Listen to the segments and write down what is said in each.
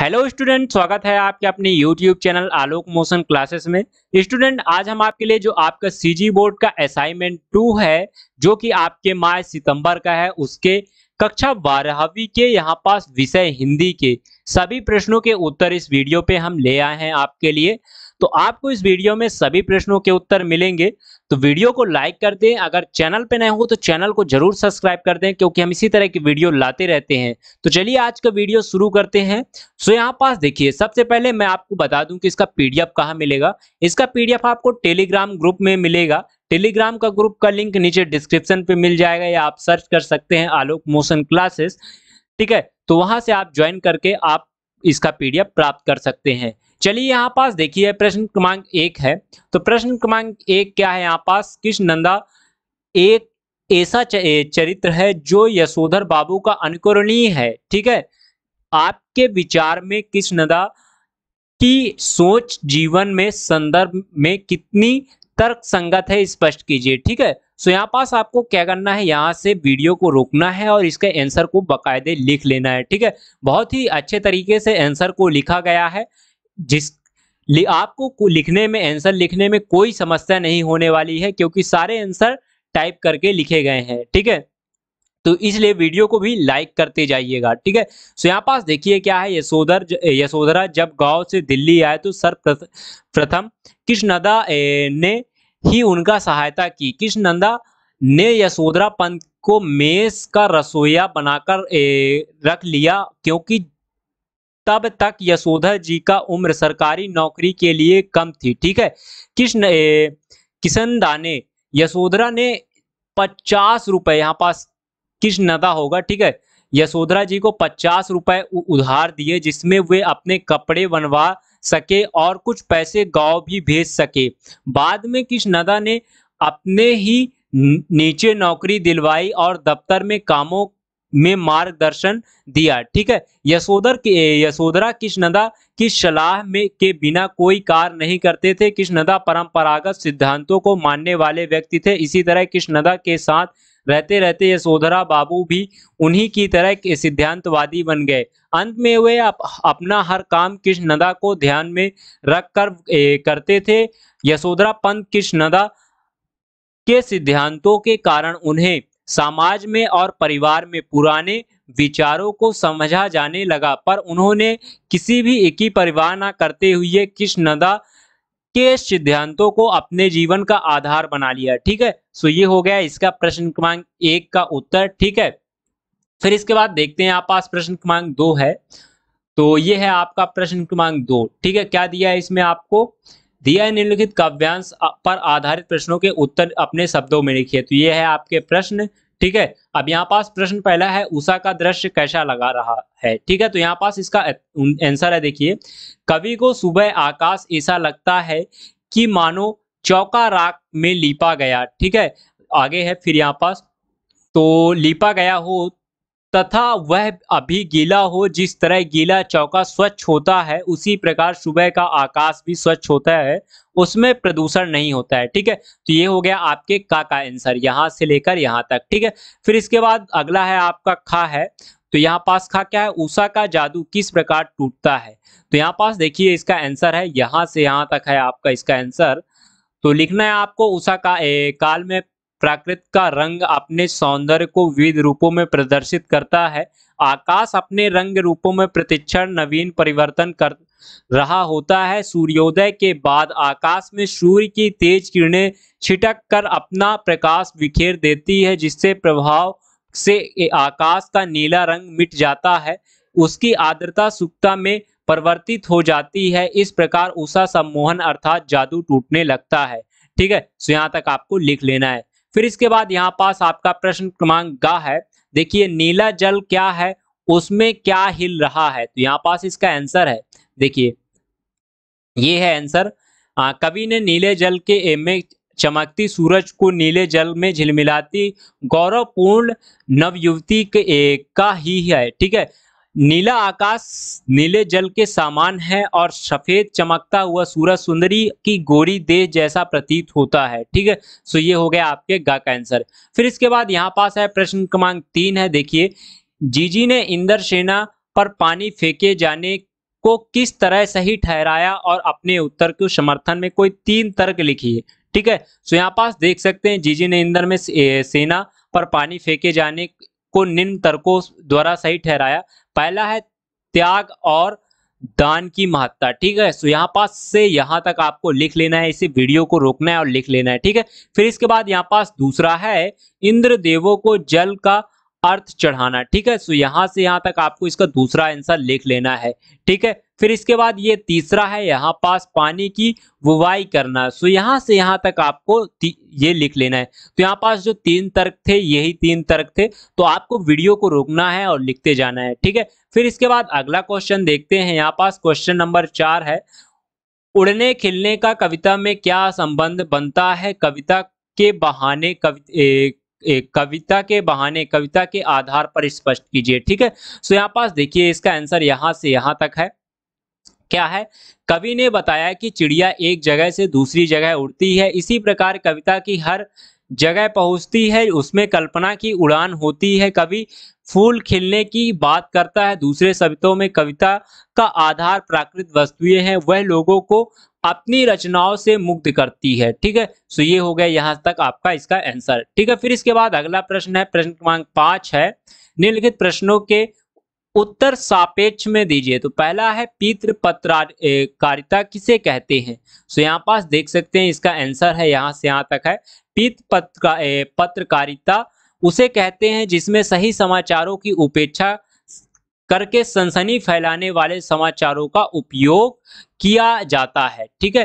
hello student स्वागत है आपके अपने YouTube channel Alok motion classes में स्टूडेंट आज हम आपके लिए जो आपका सीजी बोर्ड का असाइनमेंट टू है जो कि आपके माह सितंबर का है उसके कक्षा बारहवीं के यहाँ पास विषय हिंदी के सभी प्रश्नों के उत्तर इस वीडियो पे हम ले आए हैं आपके लिए तो आपको इस वीडियो में सभी प्रश्नों के उत्तर मिलेंगे तो वीडियो को लाइक कर दें अगर चैनल पे नए हो तो चैनल को जरूर सब्सक्राइब कर दें क्योंकि हम इसी तरह की वीडियो लाते रहते हैं तो चलिए आज का वीडियो शुरू करते हैं सो यहाँ पास देखिए सबसे पहले मैं आपको बता दूं कि इसका पीडीएफ कहाँ मिलेगा इसका पीडीएफ आपको टेलीग्राम ग्रुप में मिलेगा टेलीग्राम का ग्रुप का लिंक नीचे डिस्क्रिप्शन पे मिल जाएगा या आप सर्च कर सकते हैं आलोक मोशन क्लासेस ठीक है तो वहां से आप ज्वाइन करके आप इसका पीडीएफ प्राप्त कर सकते हैं चलिए यहाँ पास देखिए प्रश्न क्रमांक एक है तो प्रश्न क्रमांक एक क्या है यहाँ पास कृष्ण नंदा एक ऐसा चरित्र है जो यशोधर बाबू का अनुकरणीय है ठीक है आपके विचार में कृष्ण नंदा की सोच जीवन में संदर्भ में कितनी तर्क संगत है स्पष्ट कीजिए ठीक है सो यहाँ पास आपको क्या करना है यहाँ से वीडियो को रोकना है और इसके आंसर को बकायदे लिख लेना है ठीक है बहुत ही अच्छे तरीके से आंसर को लिखा गया है जिस आपको लिखने में आंसर लिखने में कोई समस्या नहीं होने वाली है क्योंकि सारे आंसर टाइप करके लिखे गए हैं ठीक है तो इसलिए वीडियो को भी लाइक करते जाइएगा ठीक है सो यहाँ पास देखिए क्या है यशोधर यशोधरा जब गांव से दिल्ली आए तो सर्वप्रथम कृष्णदा ने ही उनका सहायता की कृष्ण नंदा ने यशोधरा पंत को मेष का रसोईया बनाकर रख लिया क्योंकि तब तक यशोधर जी का उम्र सरकारी नौकरी के लिए कम थी ठीक है कृष्ण किशनदा ने यशोधरा ने पचास रुपए यहाँ पास कृष्णदा होगा ठीक है यशोधरा जी को पचास रुपए उधार दिए जिसमें वे अपने कपड़े बनवा सके और कुछ पैसे गांव भी भेज सके बाद में कृष्णदा ने अपने ही नीचे नौकरी दिलवाई और दफ्तर में कामों में मार्गदर्शन दिया ठीक है यशोदर यशोधरा कृष्णदा की सलाह में के बिना कोई कार्य नहीं करते थे कृष्णदा परंपरागत सिद्धांतों को मानने वाले व्यक्ति थे इसी तरह कृष्णदा के साथ रहते रहते यशोधरा बाबू भी उन्हीं की तरह के सिद्धांतवादी बन गए अंत में वे अप, अपना हर काम कृष्णदा को ध्यान में रखकर करते थे यशोधरा पंत कृष्णदा के सिद्धांतों के कारण उन्हें समाज में और परिवार में पुराने विचारों को समझा जाने लगा पर उन्होंने किसी भी एक ही परिवार न करते हुए कृष्णदा के सिद्धांतों को अपने जीवन का आधार बना लिया ठीक है सो ये हो गया इसका प्रश्न क्रमांक एक का उत्तर ठीक है फिर इसके बाद देखते हैं आप पास प्रश्न क्रमांक दो है तो ये है आपका प्रश्न क्रमांक दो ठीक है क्या दिया है इसमें आपको दिया है निम्नलिखित काव्यांश पर आधारित प्रश्नों के उत्तर अपने शब्दों में लिखिए तो ये है आपके प्रश्न ठीक है अब यहाँ पास प्रश्न पहला है उषा का दृश्य कैसा लगा रहा है ठीक है तो यहाँ पास इसका आंसर है देखिए कवि को सुबह आकाश ऐसा लगता है कि मानो चौका राग में लीपा गया ठीक है आगे है फिर यहाँ पास तो लीपा गया हो तथा वह अभी गीला हो जिस तरह गीला चौका स्वच्छ होता है उसी प्रकार सुबह का आकाश भी स्वच्छ होता है उसमें प्रदूषण नहीं होता है ठीक है तो ये हो गया आपके का का आंसर यहाँ से लेकर यहाँ तक ठीक है फिर इसके बाद अगला है आपका खा है तो यहाँ पास खा क्या है उषा का जादू किस प्रकार टूटता है तो यहाँ पास देखिए इसका आंसर है यहाँ से यहाँ तक है आपका इसका आंसर तो लिखना है आपको उषा का ए, काल में प्राकृत का रंग अपने सौंदर्य को विविध रूपों में प्रदर्शित करता है आकाश अपने रंग रूपों में प्रतिक्षण नवीन परिवर्तन कर रहा होता है सूर्योदय के बाद आकाश में सूर्य की तेज किरणें छिटक कर अपना प्रकाश बिखेर देती है जिससे प्रभाव से आकाश का नीला रंग मिट जाता है उसकी आर्द्रता सुखता में परिवर्तित हो जाती है इस प्रकार उषा सम्मोहन अर्थात जादू टूटने लगता है ठीक है सो यहाँ तक आपको लिख लेना है फिर इसके बाद यहाँ पास आपका प्रश्न क्रमांक गा है देखिए नीला जल क्या है उसमें क्या हिल रहा है तो यहाँ पास इसका आंसर है देखिए ये है आंसर कवि ने नीले जल के में चमकती सूरज को नीले जल में झिलमिलाती गौरवपूर्ण नवयुवती के एक का ही है ठीक है नीला आकाश नीले जल के सामान है और सफेद चमकता हुआ सूरज सुंदरी की गोरी देह जैसा प्रतीत होता है ठीक है सो ये हो गया आपके गा का आंसर फिर इसके बाद यहाँ पास है प्रश्न क्रमांक तीन है देखिए जीजी ने इंदर सेना पर पानी फेंके जाने को किस तरह सही ठहराया और अपने उत्तर के समर्थन में कोई तीन तर्क लिखिए ठीक है सो यहाँ पास देख सकते हैं जीजी ने इंदर में सेना पर पानी फेंके जाने को निम्न तर्कों द्वारा सही ठहराया पहला है त्याग और दान की महत्ता ठीक है सो यहाँ पास से यहाँ तक आपको लिख लेना है इसे वीडियो को रोकना है और लिख लेना है ठीक है फिर इसके बाद यहाँ पास दूसरा है इंद्र देवों को जल का अर्थ चढ़ाना ठीक है सो यहाँ से यहाँ तक आपको इसका दूसरा आंसर लिख लेना है ठीक है फिर इसके बाद ये तीसरा है यहाँ पास पानी की बुवाई करना सो यहां से यहां तक आपको ये लिख लेना है तो यहाँ पास जो तीन तर्क थे यही तीन तर्क थे तो आपको वीडियो को रोकना है और लिखते जाना है ठीक है फिर इसके बाद अगला क्वेश्चन देखते हैं यहाँ पास क्वेश्चन नंबर चार है उड़ने खिलने का कविता में क्या संबंध बनता है कविता के बहाने कवि कविता के बहाने कविता के आधार पर स्पष्ट कीजिए ठीक है सो यहाँ पास देखिए इसका आंसर यहाँ से यहाँ तक है क्या है कवि ने बताया कि चिड़िया एक जगह से दूसरी जगह उड़ती है इसी प्रकार कविता की हर जगह पहुंचती है उसमें कल्पना की उड़ान होती है कवि फूल खिलने की बात करता है दूसरे शब्दों में कविता का आधार प्राकृतिक वस्तुएं हैं वह लोगों को अपनी रचनाओं से मुक्त करती है ठीक है सो ये हो गया यहां तक आपका इसका आंसर ठीक है फिर इसके बाद अगला प्रश्न है प्रश्न क्रमांक पांच है निम्नलिखित प्रश्नों के उत्तर सापेक्ष में दीजिए तो पहला है पितृ पत्रकारिता किसे कहते हैं सो यहाँ पास देख सकते हैं इसका आंसर है यहां से यहां तक है पत्र पत्रकारिता उसे कहते हैं जिसमें सही समाचारों की उपेक्षा करके सनसनी फैलाने वाले समाचारों का उपयोग किया जाता है ठीक है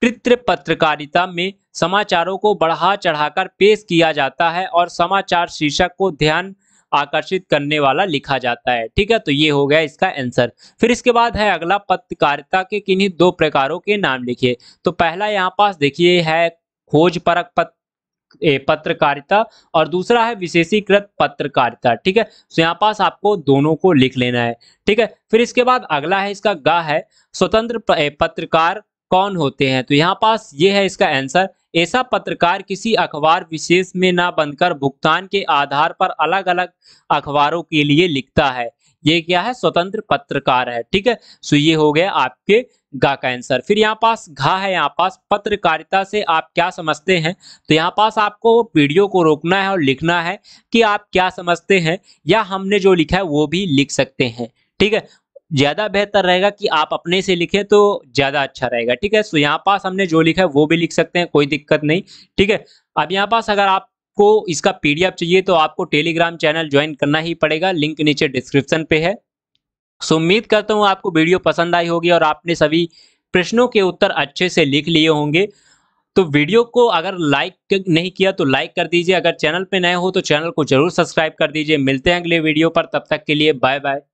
कृत्य पत्रकारिता में समाचारों को बढ़ा चढ़ाकर पेश किया जाता है और समाचार शीर्षक को ध्यान आकर्षित करने वाला लिखा जाता है ठीक है तो ये हो गया इसका आंसर फिर इसके बाद है अगला पत्रकारिता के किन्हीं दो प्रकारों के नाम लिखिए तो पहला यहाँ पास देखिए है खोज परक पत्र पत्रकारिता और दूसरा है विशेषीकृत पत्रकारिता ठीक है तो यहाँ पास आपको दोनों को लिख लेना है ठीक है फिर इसके बाद अगला है इसका गा है स्वतंत्र पत्रकार कौन होते हैं तो यहाँ पास ये है इसका आंसर ऐसा पत्रकार किसी अखबार विशेष में ना बनकर भुगतान के आधार पर अलग अलग अखबारों के लिए लिखता है ये क्या है स्वतंत्र पत्रकार है ठीक है सो ये हो गया आपके गा का आंसर फिर यहाँ पास घा है यहाँ पास पत्रकारिता से आप क्या समझते हैं तो यहाँ पास आपको वीडियो को रोकना है और लिखना है कि आप क्या समझते हैं या हमने जो लिखा है वो भी लिख सकते हैं ठीक है ज़्यादा बेहतर रहेगा कि आप अपने से लिखें तो ज़्यादा अच्छा रहेगा ठीक है सो तो यहाँ पास हमने जो लिखा है वो भी लिख सकते हैं कोई दिक्कत नहीं ठीक है अब यहाँ पास अगर आप को इसका पीडीएफ चाहिए तो आपको टेलीग्राम चैनल ज्वाइन करना ही पड़ेगा लिंक नीचे डिस्क्रिप्शन पे है सो उम्मीद करता हूँ आपको वीडियो पसंद आई होगी और आपने सभी प्रश्नों के उत्तर अच्छे से लिख लिए होंगे तो वीडियो को अगर लाइक नहीं किया तो लाइक कर दीजिए अगर चैनल पे नए हो तो चैनल को जरूर सब्सक्राइब कर दीजिए मिलते हैं अगले वीडियो पर तब तक के लिए बाय बाय